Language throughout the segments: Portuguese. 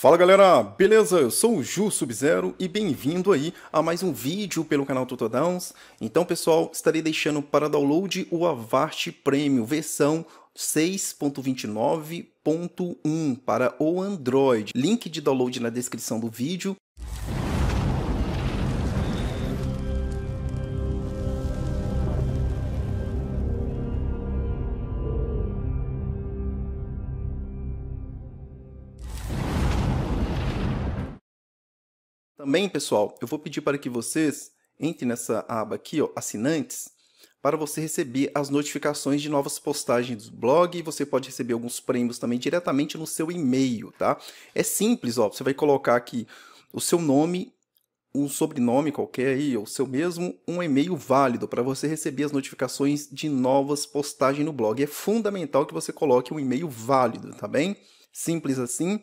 Fala galera, beleza? Eu sou o Ju Sub-Zero e bem-vindo aí a mais um vídeo pelo canal Totodowns. Então pessoal, estarei deixando para download o Avast Premium versão 6.29.1 para o Android. Link de download na descrição do vídeo. Também, pessoal, eu vou pedir para que vocês entrem nessa aba aqui, ó, assinantes, para você receber as notificações de novas postagens do blog e você pode receber alguns prêmios também diretamente no seu e-mail, tá? É simples, ó, você vai colocar aqui o seu nome, um sobrenome qualquer aí, ou seu mesmo, um e-mail válido para você receber as notificações de novas postagens no blog. É fundamental que você coloque um e-mail válido, tá bem? Simples assim,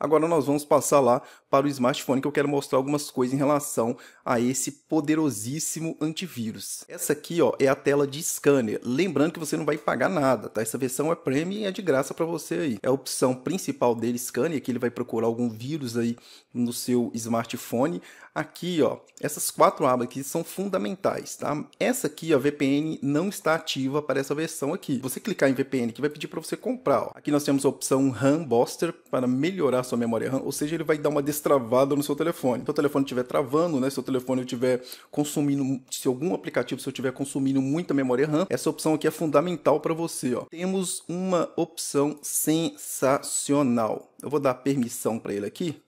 Agora nós vamos passar lá para o smartphone que eu quero mostrar algumas coisas em relação a esse poderosíssimo antivírus. Essa aqui ó, é a tela de scanner. Lembrando que você não vai pagar nada, tá? Essa versão é premium e é de graça para você aí. É a opção principal dele, scanner, que ele vai procurar algum vírus aí no seu smartphone. Aqui, ó, essas quatro abas aqui são fundamentais, tá? Essa aqui, a VPN não está ativa para essa versão aqui. Você clicar em VPN que vai pedir para você comprar, ó. Aqui nós temos a opção RAM Buster para melhorar sua memória RAM, ou seja, ele vai dar uma destravada no seu telefone. Se então, o telefone estiver travando, né, se o telefone estiver consumindo, se algum aplicativo eu estiver consumindo muita memória RAM, essa opção aqui é fundamental para você. Ó. Temos uma opção sensacional. Eu vou dar permissão para ele aqui.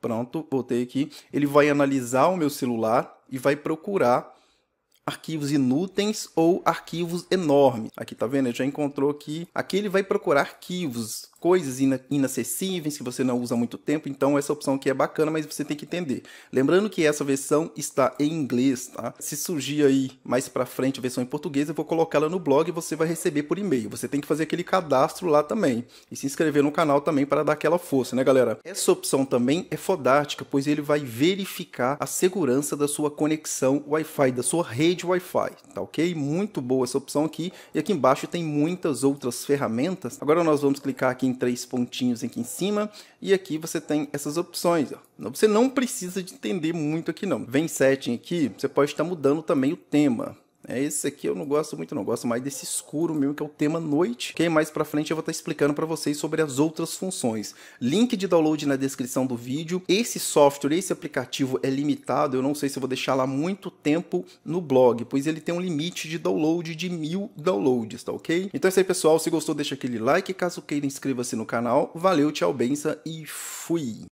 Pronto, voltei aqui. Ele vai analisar o meu celular e vai procurar arquivos inúteis ou arquivos enormes. Aqui tá vendo? Ele já encontrou aqui. Aqui ele vai procurar arquivos, coisas inacessíveis que você não usa há muito tempo. Então essa opção aqui é bacana, mas você tem que entender. Lembrando que essa versão está em inglês, tá? Se surgir aí mais para frente a versão em português, eu vou colocá-la no blog e você vai receber por e-mail. Você tem que fazer aquele cadastro lá também e se inscrever no canal também para dar aquela força, né, galera? Essa opção também é fodástica, pois ele vai verificar a segurança da sua conexão Wi-Fi, da sua rede de Wi-Fi, tá ok? Muito boa essa opção aqui. E aqui embaixo tem muitas outras ferramentas. Agora nós vamos clicar aqui em três pontinhos aqui em cima e aqui você tem essas opções. Ó. Você não precisa de entender muito aqui não. Vem setting aqui, você pode estar mudando também o tema. É esse aqui eu não gosto muito, não. Gosto mais desse escuro mesmo, que é o tema noite. Que mais pra frente eu vou estar tá explicando para vocês sobre as outras funções. Link de download na descrição do vídeo. Esse software, esse aplicativo é limitado. Eu não sei se eu vou deixar lá muito tempo no blog, pois ele tem um limite de download de mil downloads, tá ok? Então é isso aí, pessoal. Se gostou, deixa aquele like. Caso queira, inscreva-se no canal. Valeu, tchau, benção e fui!